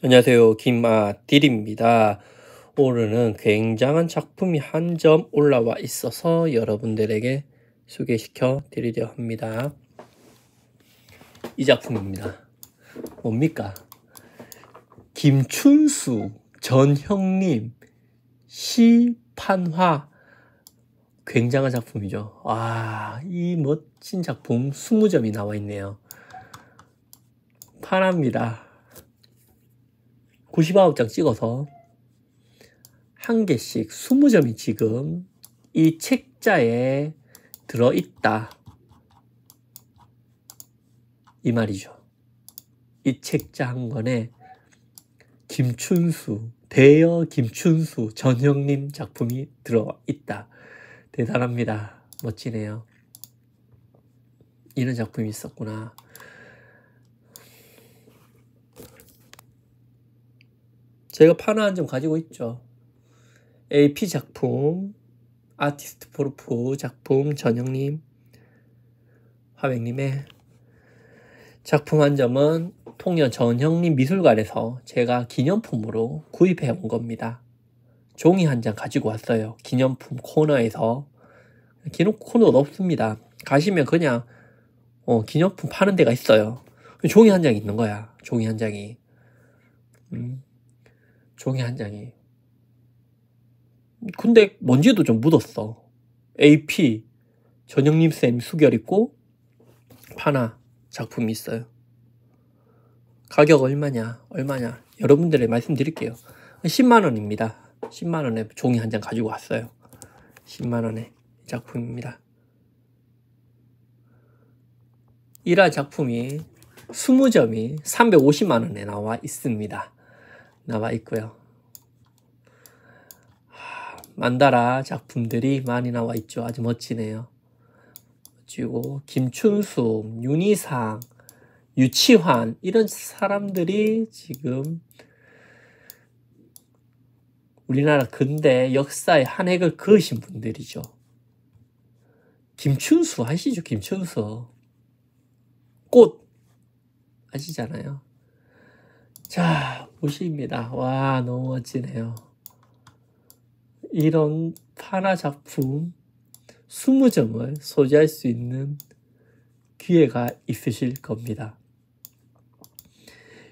안녕하세요. 김아딜입니다. 오늘은 굉장한 작품이 한 점 올라와 있어서 여러분들에게 소개시켜 드리려 합니다. 이 작품입니다. 뭡니까? 김춘수 전형님 시판화 굉장한 작품이죠. 아, 이 멋진 작품 20점이 나와 있네요. 파랍니다. 99장 찍어서 한 개씩 20점이 지금 이 책자에 들어있다. 이 말이죠. 이 책자 한 권에 김춘수, 대여 김춘수 전형님 작품이 들어있다. 대단합니다. 멋지네요. 이런 작품이 있었구나. 제가 판화한 점 가지고 있죠. AP 작품, 아티스트 프로프 작품 전영님, 화백님의 작품 한 점은 통영 전형님 미술관에서 제가 기념품으로 구입해 온 겁니다. 종이 한 장 가지고 왔어요. 기념품 코너에서. 기념 코너도 없습니다. 가시면 그냥 어, 기념품 파는 데가 있어요. 종이 한 장 있는 거야. 종이 한 장이. 음. 종이 한 장이. 근데 먼지도 좀 묻었어. AP 전영님쌤 수결 있고 파나 작품이 있어요. 가격 얼마냐? 얼마냐? 여러분들에 말씀드릴게요. 10만 원입니다. 10만 원에 종이 한 장 가지고 왔어요. 10만 원에 작품입니다. 1화 작품이 20점이 350만 원에 나와 있습니다. 나와 있고요. 만다라 작품들이 많이 나와 있죠. 아주 멋지네요. 그리고 김춘수, 윤희상, 유치환 이런 사람들이 지금 우리나라 근대 역사의 한 획을 그으신 분들이죠. 김춘수 아시죠? 김춘수 꽃 아시잖아요. 자, 무시입니다. 와, 너무 멋지네요. 이런 파라 작품 20점을 소지할 수 있는 기회가 있으실 겁니다.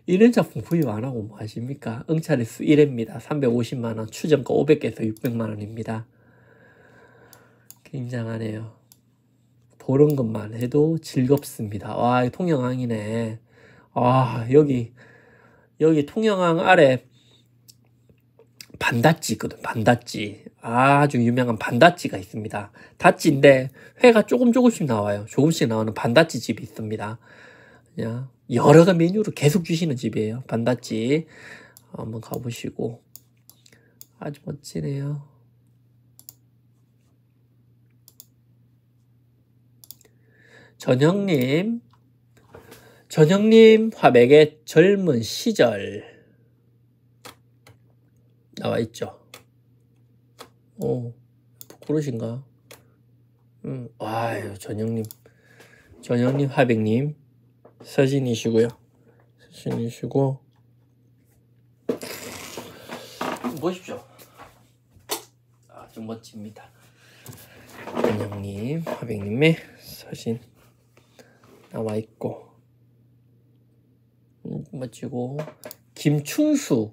이런 작품 구입 안 하고 뭐 하십니까? 응찰레스 1회입니다. 350만원, 추정가 500개에서 600만원입니다. 굉장하네요. 보는 것만 해도 즐겁습니다. 와, 통영왕이네 아, 여기 여기 통영항 아래 반닷지거든, 반다찌 아주 유명한 반다찌가 있습니다. 다찌인데 회가 조금 조금씩 나와요. 조금씩 나오는 반다찌 집이 있습니다. 여러 가지메뉴로 계속 주시는 집이에요. 반다찌 한번 가보시고. 아주 멋지네요. 전형님, 전형님 화백의 젊은 시절 나와 있죠. 오, 어, 부끄러신가? 음, 아유, 전형님 전영님, 화백님 사진이시고요. 사진이시고 보십시오. 아주 멋집니다. 전형님 화백님의 사진 나와 있고. 한번 치고 김춘수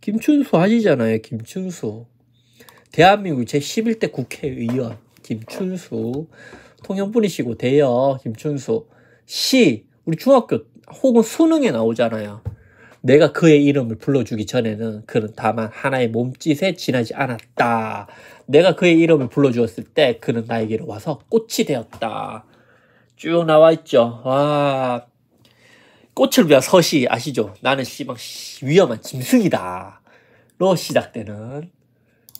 김춘수 하시잖아요 김춘수 대한민국 제11대 국회의원 김춘수 통영분이시고 대여 김춘수 시 우리 중학교 혹은 수능에 나오잖아요 내가 그의 이름을 불러주기 전에는 그는 다만 하나의 몸짓에 지나지 않았다 내가 그의 이름을 불러주었을 때 그는 나에게로 와서 꽃이 되었다 쭉 나와 있죠 와 꽃을 피한 서시 아시죠? 나는 시방 위험한 짐승이다. 로 시작되는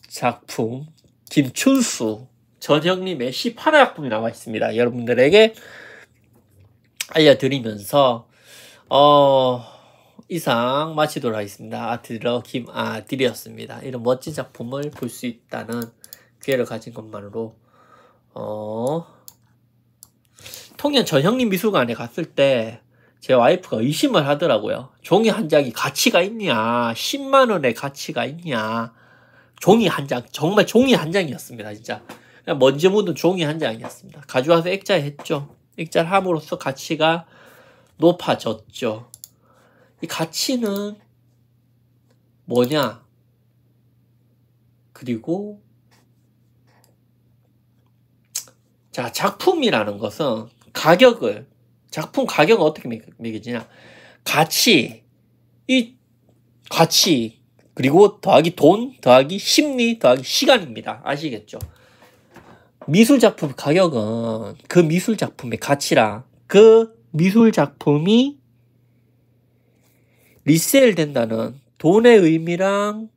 작품 김춘수 전형님의 18화 작품이 나와 있습니다. 여러분들에게 알려드리면서 어 이상 마치도록 하겠습니다. 아트디러 김아디리였습니다. 이런 멋진 작품을 볼 수 있다는 기회를 가진 것만으로 어 통영 전형님 미술관에 갔을 때제 와이프가 의심을 하더라고요. 종이 한 장이 가치가 있냐? 10만 원의 가치가 있냐? 종이 한 장, 정말 종이 한 장이었습니다, 진짜. 먼지 묻은 종이 한 장이었습니다. 가져와서 액자했죠. 액자를 함으로써 가치가 높아졌죠. 이 가치는 뭐냐? 그리고 자, 작품이라는 것은 가격을 작품 가격은 어떻게 매겨지냐? 가치, 이 가치, 그리고 더하기 돈, 더하기 심리, 더하기 시간입니다. 아시겠죠? 미술 작품 가격은 그 미술 작품의 가치랑 그 미술 작품이 리셀 된다는 돈의 의미랑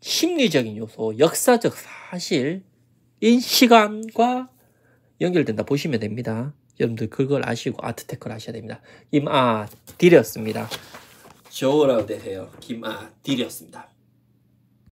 심리적인 요소, 역사적 사실인 시간과 연결된다 보시면 됩니다. 여러분들 그걸 아시고 아트테크를 하셔야 됩니다. 김아 디렸습니다. 좋으라고 되세요. 김아 디렸습니다.